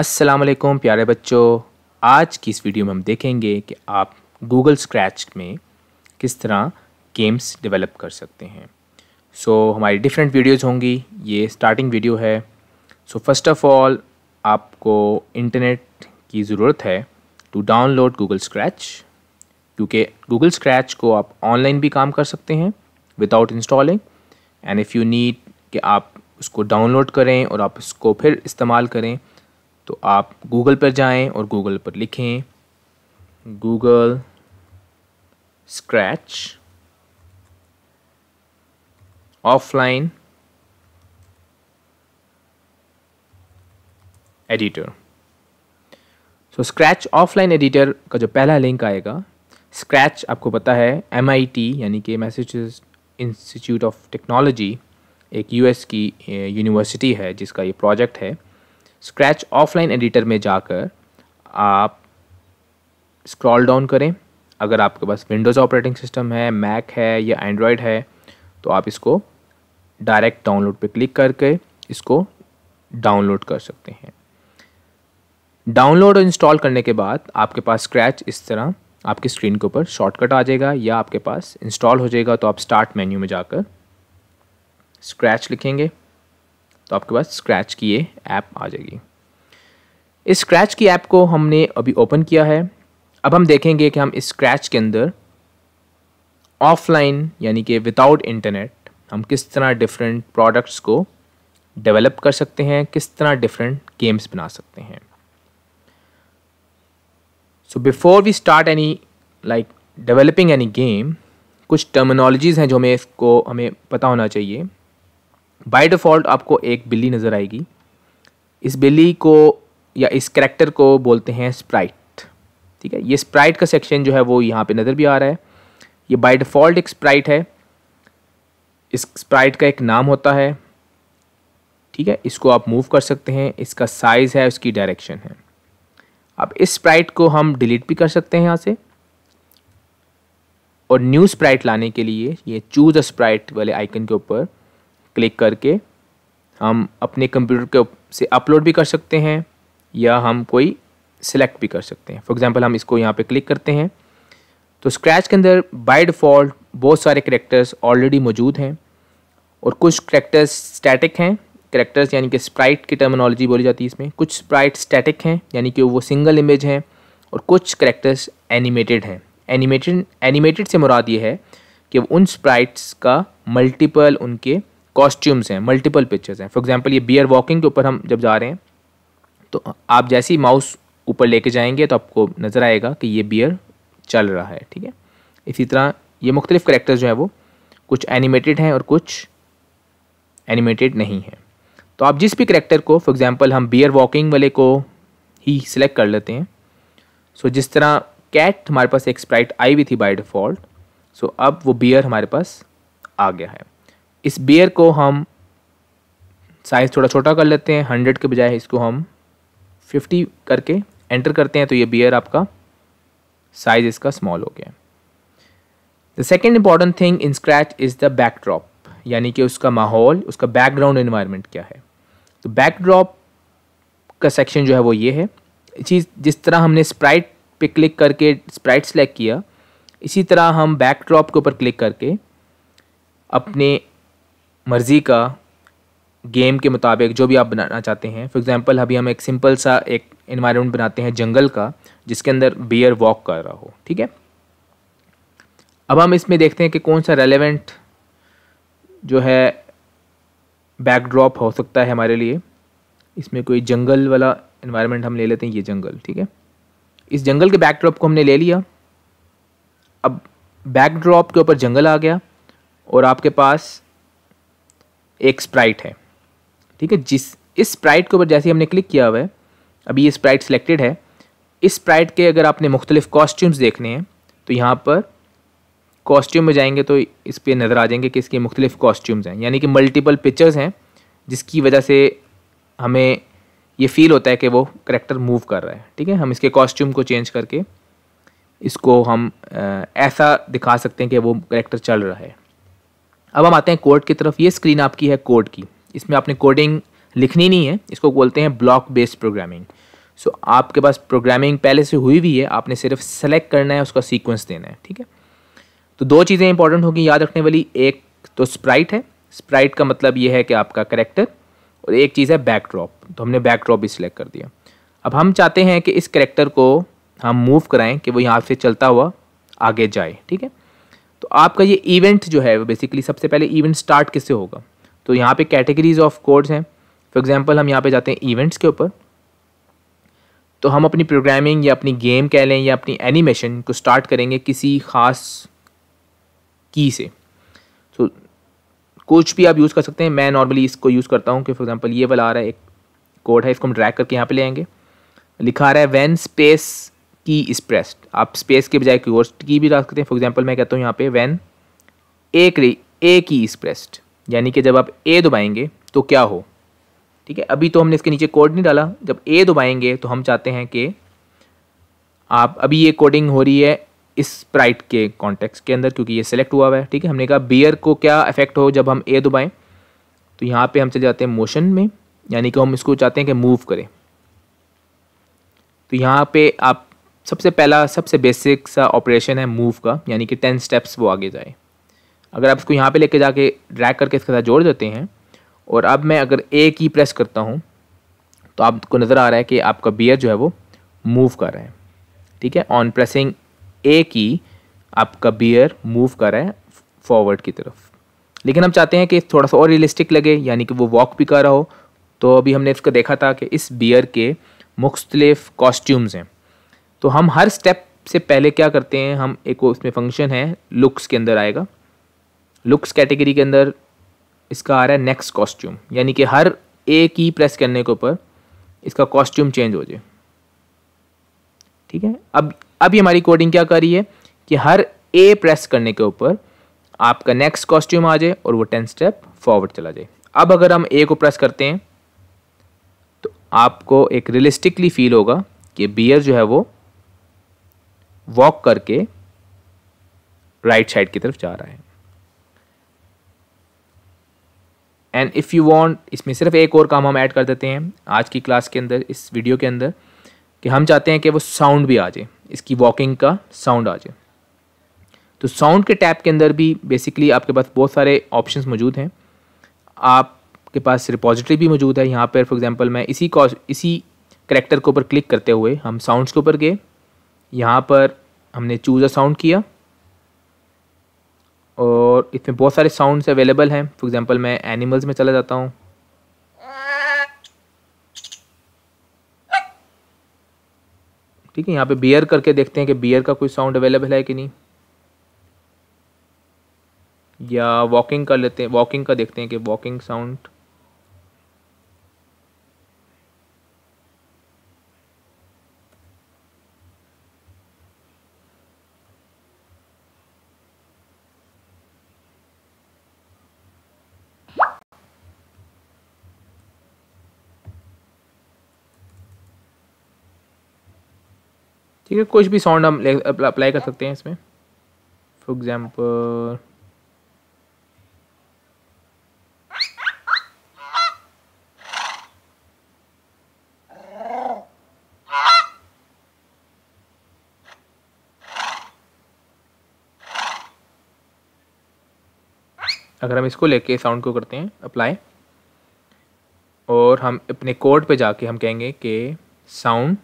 असलम प्यारे बच्चों आज की इस वीडियो में हम देखेंगे कि आप गूगल स्क्रैच में किस तरह गेम्स डेवलप कर सकते हैं सो so, हमारी डिफरेंट वीडियोस होंगी ये स्टार्टिंग वीडियो है सो फर्स्ट ऑफ ऑल आपको इंटरनेट की ज़रूरत है टू डाउनलोड गूगल स्क्रैच क्योंकि गूगल स्क्रैच को आप ऑनलाइन भी काम कर सकते हैं without installing and if you need कि आप उसको डाउनलोड करें और आप उसको फिर इस्तेमाल करें तो आप गूगल पर जाएं और गूगल पर लिखें Google Scratch offline editor so Scratch offline editor का जो पहला लिंक आएगा स्क्रैच आपको पता है एम यानी कि मैसेज इंस्टीट्यूट ऑफ टेक्नोलॉजी एक यूएस की यूनिवर्सिटी है जिसका ये प्रोजेक्ट है स्क्रैच ऑफलाइन एडिटर में जाकर आप स्क्रॉल डाउन करें अगर आपके पास विंडोज़ ऑपरेटिंग सिस्टम है मैक है या एंड्रॉयड है तो आप इसको डायरेक्ट डाउनलोड पे क्लिक करके इसको डाउनलोड कर सकते हैं डाउनलोड और इंस्टॉल करने के बाद आपके पास स्क्रैच इस तरह आपकी स्क्रीन के ऊपर शॉर्टकट आ जाएगा या आपके पास इंस्टॉल हो जाएगा तो आप स्टार्ट मेन्यू में जाकर स्क्रैच लिखेंगे तो आपके पास स्क्रैच की ये ऐप आ जाएगी इस स्क्रैच की ऐप को हमने अभी ओपन किया है अब हम देखेंगे कि हम इस स्क्रैच के अंदर ऑफलाइन यानी कि विदाउट इंटरनेट हम किस तरह डिफरेंट प्रोडक्ट्स को डेवलप कर सकते हैं किस तरह डिफरेंट गेम्स बना सकते हैं so before we start any like developing any game कुछ टर्मिनोलॉजीज़ हैं जो हमें इसको हमें पता होना चाहिए बाय डिफ़ॉल्ट आपको एक बिल्ली नज़र आएगी इस बिल्ली को या इस करेक्टर को बोलते हैं स्प्राइट ठीक है ये स्प्राइट का सेक्शन जो है वो यहाँ पे नज़र भी आ रहा है ये बाय डिफ़ॉल्ट एक स्प्राइट है इस स्प्राइट का एक नाम होता है ठीक है इसको आप मूव कर सकते हैं इसका साइज़ है उसकी डायरेक्शन है अब इस स्प्राइट को हम डिलीट भी कर सकते हैं यहाँ से और न्यू स्प्राइट लाने के लिए ये चूज़ अ स्प्राइट वाले आइकन के ऊपर क्लिक करके हम अपने कंप्यूटर के से अपलोड भी कर सकते हैं या हम कोई सिलेक्ट भी कर सकते हैं फॉर एग्ज़ाम्पल हम इसको यहाँ पे क्लिक करते हैं तो स्क्रैच के अंदर बाय डिफ़ॉल्ट बहुत सारे करेक्टर्स ऑलरेडी मौजूद हैं और कुछ करेक्टर्स स्टैटिक हैं करेक्टर्स यानी कि स्प्राइट की टर्मिनोलॉजी बोली जाती है इसमें कुछ स्प्राइट स्टैटिक हैं यानी कि वो सिंगल इमेज हैं और कुछ करेक्टर्स एनिमेटेड हैं एनिमेटेड एनिमेटेड से मुराद ये है कि उन स्प्राइट्स का मल्टीपल उनके कॉस्ट्यूम्स हैं मल्टीपल पिक्चर्स हैं फॉर एग्जांपल ये बियर वॉकिंग के ऊपर हम जब जा रहे हैं तो आप जैसे ही माउस ऊपर लेके जाएंगे तो आपको नज़र आएगा कि ये बियर चल रहा है ठीक है इसी तरह ये मुख्तलिफ़ करेक्टर्स जो हैं वो कुछ एनिमेटेड हैं और कुछ एनिमेटेड नहीं हैं तो आप जिस भी करेक्टर को फॉर एग्ज़ाम्पल हम बियर वॉकिंग वाले को ही सिलेक्ट कर लेते हैं सो so, जिस तरह कैट हमारे पास एक स्प्राइट आई हुई थी बाय डिफ़ॉल्ट सो अब वो बियर हमारे पास आ गया है इस बियर को हम साइज थोड़ा छोटा कर लेते हैं हंड्रेड के बजाय इसको हम फिफ्टी करके एंटर करते हैं तो ये बियर आपका साइज इसका स्मॉल हो गया the second important thing in Scratch is the backdrop यानी कि उसका माहौल उसका बैकग्राउंड इन्वायरमेंट क्या है तो बैकड्रॉप का सेक्शन जो है वो ये है चीज़ जिस तरह हमने स्प्राइट पे क्लिक करके स्प्राइट सेलेक्ट किया इसी तरह हम बैकड्रॉप के ऊपर क्लिक करके अपने मर्ज़ी का गेम के मुताबिक जो भी आप बनाना चाहते हैं फॉर एग्ज़ाम्पल अभी हम एक सिंपल सा एक इन्वायरमेंट बनाते हैं जंगल का जिसके अंदर बियर वॉक कर रहा हो ठीक है अब हम इसमें देखते हैं कि कौन सा रेलेवेंट जो है बैकड्रॉप हो सकता है हमारे लिए इसमें कोई जंगल वाला इन्वायरमेंट हम ले लेते हैं ये जंगल ठीक है इस जंगल के बैकड्रॉप को हमने ले लिया अब बैकड्रॉप के ऊपर जंगल आ गया और आपके पास एक स्प्राइट है ठीक है जिस इस स्प्राइट के ऊपर जैसे हमने क्लिक किया हुआ है अभी ये स्प्राइट सिलेक्टेड है इस स्प्राइट के अगर आपने मुख्तलिफ कॉस्ट्यूम्स देखने हैं तो यहाँ पर कॉस्ट्यूम में जाएंगे तो इस पर नज़र आ जाएंगे कि इसके मुख्तलिफ कॉस्ट्यूम्स हैं यानी कि मल्टीपल पिक्चर्स हैं जिसकी वजह से हमें ये फील होता है कि वो करेक्टर मूव कर रहा है ठीक है हम इसके कॉस्ट्यूम को चेंज करके इसको हम ऐसा दिखा सकते हैं कि वो करेक्टर चल रहा है अब हम आते हैं कोड की तरफ ये स्क्रीन आपकी है कोड की इसमें आपने कोडिंग लिखनी नहीं है इसको बोलते हैं ब्लॉक बेस्ड प्रोग्रामिंग सो आपके पास प्रोग्रामिंग पहले से हुई हुई है आपने सिर्फ सेलेक्ट करना है उसका सीक्वेंस देना है ठीक है तो दो चीज़ें इंपॉर्टेंट होगी याद रखने वाली एक तो स्प्राइट है स्प्राइट का मतलब ये है कि आपका करेक्टर और एक चीज़ है बैकड्रॉप तो हमने बैकड्रॉप भी सिलेक्ट कर दिया अब हम चाहते हैं कि इस करेक्टर को हम मूव कराएं कि वो यहाँ से चलता हुआ आगे जाए ठीक है आपका ये इवेंट जो है बेसिकली सबसे पहले इवेंट स्टार्ट किससे होगा तो यहाँ पे कैटेगरीज ऑफ कोड्स हैं फॉर एग्जांपल हम यहाँ पे जाते हैं इवेंट्स के ऊपर तो हम अपनी प्रोग्रामिंग या अपनी गेम कह लें या अपनी एनिमेशन को स्टार्ट करेंगे किसी ख़ास की से तो कुछ भी आप यूज़ कर सकते हैं मैं नॉर्मली इसको यूज़ करता हूँ कि फॉर एग्ज़ाम्पल ये वाला आ रहा है एक कोड है इसको हम ड्रैक करके यहाँ पे ले आएंगे लिखा आ रहा है when space key is pressed आप स्पेस के बजाय क्यूवर्ड की भी डाल सकते हैं फॉर एग्जाम्पल मैं कहता हूँ यहाँ पे वैन ए ए की स्प्रेस्ड प्रेस्ड यानी कि जब आप ए दबाएंगे तो क्या हो ठीक है अभी तो हमने इसके नीचे कोड नहीं डाला जब ए दबाएंगे तो हम चाहते हैं कि आप अभी ये कोडिंग हो रही है इस स्प्राइट के कॉन्टेक्स्ट के अंदर क्योंकि ये सिलेक्ट हुआ हुआ है ठीक है हमने कहा बियर को क्या अफेक्ट हो जब हम ए दबाएं तो यहाँ पे हम चले जाते हैं मोशन में यानी कि हम इसको चाहते हैं कि मूव करें तो यहाँ पे आप सबसे पहला सबसे बेसिक सा ऑपरेशन है मूव का यानी कि टेन स्टेप्स वो आगे जाए अगर आप इसको यहाँ पे लेके जाके ड्रैग करके इसके साथ जोड़ देते हैं और अब मैं अगर ए की प्रेस करता हूँ तो आपको नज़र आ रहा है कि आपका बियर जो है वो मूव कर रहा है ठीक है ऑन प्रेसिंग ए की आपका बियर मूव कर रहा है फॉरवर्ड की तरफ लेकिन हम चाहते हैं कि थोड़ा सा और रियलिस्टिक लगे यानी कि वो वॉक भी कर रहा हो तो अभी हमने इसका देखा था कि इस बियर के मुख्तलिफ कॉस्ट्यूम्स हैं तो हम हर स्टेप से पहले क्या करते हैं हम एक उसमें फंक्शन है लुक्स के अंदर आएगा लुक्स कैटेगरी के अंदर इसका आ रहा है नेक्स्ट कॉस्ट्यूम यानी कि हर एक ही प्रेस करने के ऊपर इसका कॉस्ट्यूम चेंज हो जाए ठीक है अब अब ये हमारी कोडिंग क्या कर रही है कि हर ए प्रेस करने के ऊपर आपका नेक्स्ट कॉस्ट्यूम आ जाए और वो टेन स्टेप फॉरवर्ड चला जाए अब अगर हम ए को प्रेस करते हैं तो आपको एक रियलिस्टिकली फील होगा कि बियर जो है वो वॉक करके राइट साइड की तरफ जा रहा है एंड इफ़ यू वांट इसमें सिर्फ एक और काम हम ऐड कर देते हैं आज की क्लास के अंदर इस वीडियो के अंदर कि हम चाहते हैं कि वो साउंड भी आ जाए इसकी वॉकिंग का साउंड आ जाए तो साउंड के टैब के अंदर भी बेसिकली आपके पास बहुत सारे ऑप्शंस मौजूद हैं आपके पास रिपोजिटरी भी मौजूद है यहाँ पर फॉर एग्जांपल मैं इसी इसी करेक्टर के ऊपर क्लिक करते हुए हम साउंड्स के ऊपर गए यहाँ पर हमने चूज़ अ साउंड किया और इसमें बहुत सारे साउंड्स अवेलेबल हैं फॉर एग्ज़ाम्पल मैं एनिमल्स में चला जाता हूँ ठीक है यहाँ पे बियर करके देखते हैं कि बियर का कोई साउंड अवेलेबल है कि नहीं या वॉकिंग कर लेते हैं वॉकिंग का देखते हैं कि वॉकिंग साउंड ठीक है कुछ भी साउंड हम अप्लाई कर सकते हैं इसमें फॉर एग्ज़ाम्पल अगर हम इसको लेके साउंड को करते हैं अप्लाई और हम अपने कोड पे जाके हम कहेंगे कि साउंड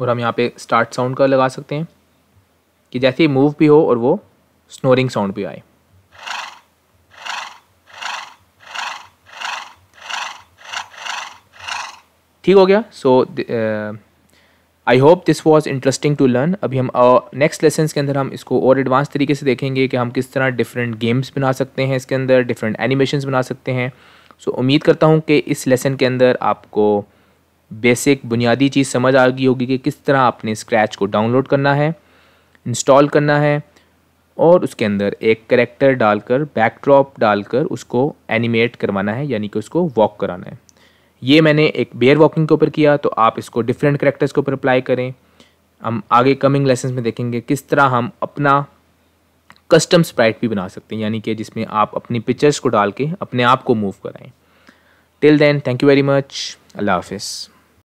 और हम यहाँ पे स्टार्ट साउंड का लगा सकते हैं कि जैसे ही मूव भी हो और वो स्नोरिंग साउंड भी आए ठीक हो गया so I hope this was interesting to learn अभी हम नेक्स्ट uh, लेसन के अंदर हम इसको और एडवांस तरीके से देखेंगे कि हम किस तरह डिफरेंट गेम्स बना सकते हैं इसके अंदर डिफरेंट एनिमेशंस बना सकते हैं सो so, उम्मीद करता हूँ कि इस लेसन के अंदर आपको बेसिक बुनियादी चीज़ समझ आ गई होगी कि किस तरह आपने स्क्रैच को डाउनलोड करना है इंस्टॉल करना है और उसके अंदर एक करेक्टर डालकर बैकड्रॉप डालकर उसको एनिमेट करवाना है यानी कि उसको वॉक कराना है ये मैंने एक बेयर वॉकिंग के ऊपर किया तो आप इसको डिफरेंट करेक्टर्स के ऊपर अप्लाई करें हम आगे कमिंग लेसन में देखेंगे किस तरह हम अपना कस्टम स्प्राइट भी बना सकते हैं यानी कि जिसमें आप अपनी पिक्चर्स को डाल के अपने आप को मूव कराएं till then thank you very much अल्लाह हाफिज़